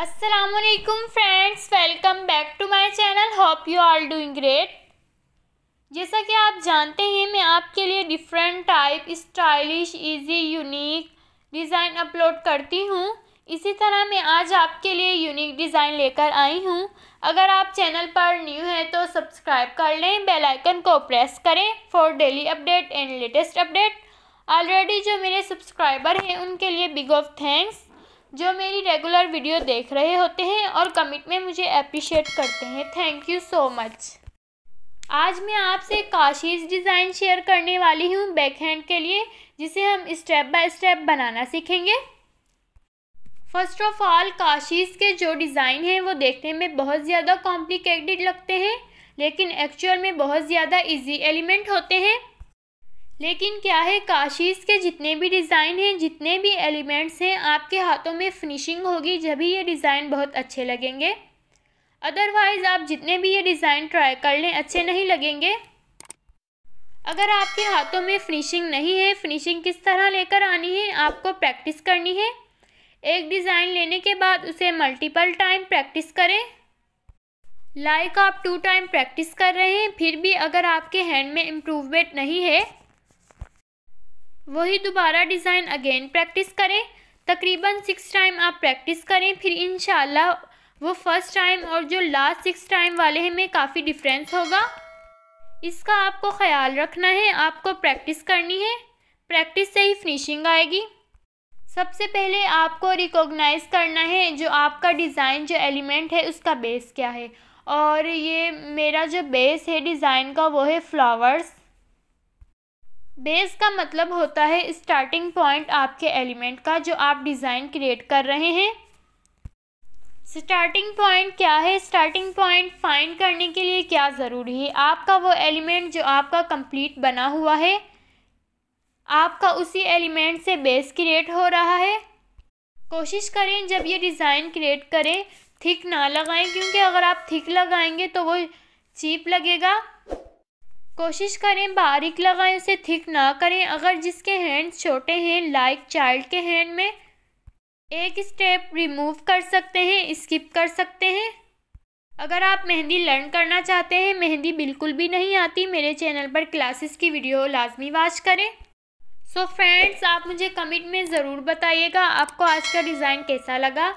Aslam friends welcome back to my channel hope you are doing great जैसा कि आप जानते हैं मैं आपके लिए different type stylish easy unique design upload करती हूँ इसी तरह मैं आज आपके लिए यूनिक डिज़ाइन लेकर आई हूँ अगर आप चैनल पर न्यू हैं तो सब्सक्राइब कर लें बेल आइकन को प्रेस करें for daily update and latest update already जो मेरे सब्सक्राइबर हैं उनके लिए बिग ऑफ थैंक्स जो मेरी रेगुलर वीडियो देख रहे होते हैं और कमेंट में मुझे अप्रिशिएट करते हैं थैंक यू सो मच आज मैं आपसे काशीज डिज़ाइन शेयर करने वाली हूँ बैक हैंड के लिए जिसे हम स्टेप बाय स्टेप बनाना सीखेंगे फर्स्ट ऑफ ऑल काशीज के जो डिज़ाइन हैं वो देखने में बहुत ज़्यादा कॉम्प्लिकेटेड लगते हैं लेकिन एक्चुअल में बहुत ज़्यादा इजी एलिमेंट होते हैं लेकिन क्या है काशीज़ के जितने भी डिज़ाइन हैं जितने भी एलिमेंट्स हैं आपके हाथों में फिनिशिंग होगी भी ये डिज़ाइन बहुत अच्छे लगेंगे अदरवाइज़ आप जितने भी ये डिज़ाइन ट्राई कर लें अच्छे नहीं लगेंगे अगर आपके हाथों में फिनिशिंग नहीं है फिनिशिंग किस तरह लेकर आनी है आपको प्रैक्टिस करनी है एक डिज़ाइन लेने के बाद उसे मल्टीपल टाइम प्रैक्टिस करें लाइक like आप टू टाइम प्रैक्टिस कर रहे हैं फिर भी अगर आपके हैंड में इम्प्रूवमेंट नहीं है वही दोबारा डिज़ाइन अगेन प्रैक्टिस करें तकरीबन सिक्स टाइम आप प्रैक्टिस करें फिर इन वो फर्स्ट टाइम और जो लास्ट सिक्स टाइम वाले हैं में काफ़ी डिफरेंस होगा इसका आपको ख्याल रखना है आपको प्रैक्टिस करनी है प्रैक्टिस से ही फिनिशिंग आएगी सबसे पहले आपको रिकॉग्नाइज करना है जो आपका डिज़ाइन जो एलिमेंट है उसका बेस क्या है और ये मेरा जो बेस है डिज़ाइन का वो है फ्लावर्स बेस का मतलब होता है स्टार्टिंग पॉइंट आपके एलिमेंट का जो आप डिज़ाइन क्रिएट कर रहे हैं स्टार्टिंग पॉइंट क्या है स्टार्टिंग पॉइंट फाइंड करने के लिए क्या ज़रूरी है आपका वो एलिमेंट जो आपका कंप्लीट बना हुआ है आपका उसी एलिमेंट से बेस क्रिएट हो रहा है कोशिश करें जब ये डिज़ाइन क्रिएट करें थिक ना लगाएं क्योंकि अगर आप थिक लगाएंगे तो वो चीप लगेगा कोशिश करें बारीक लगाएं उसे थिक ना करें अगर जिसके हैंड्स छोटे हैं लाइक चाइल्ड के हैंड में एक स्टेप रिमूव कर सकते हैं स्किप कर सकते हैं अगर आप मेहंदी लर्न करना चाहते हैं मेहंदी बिल्कुल भी नहीं आती मेरे चैनल पर क्लासेस की वीडियो लाजमी वाच करें सो so फ्रेंड्स आप मुझे कमेंट में ज़रूर बताइएगा आपको आज का डिज़ाइन कैसा लगा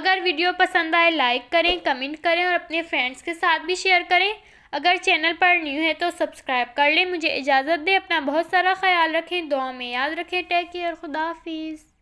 अगर वीडियो पसंद आए लाइक करें कमेंट करें और अपने फ्रेंड्स के साथ भी शेयर करें अगर चैनल पर न्यू है तो सब्सक्राइब कर लें मुझे इजाज़त दें अपना बहुत सारा ख्याल रखें दुआ में याद रखें टेक केयर खुदाफिज़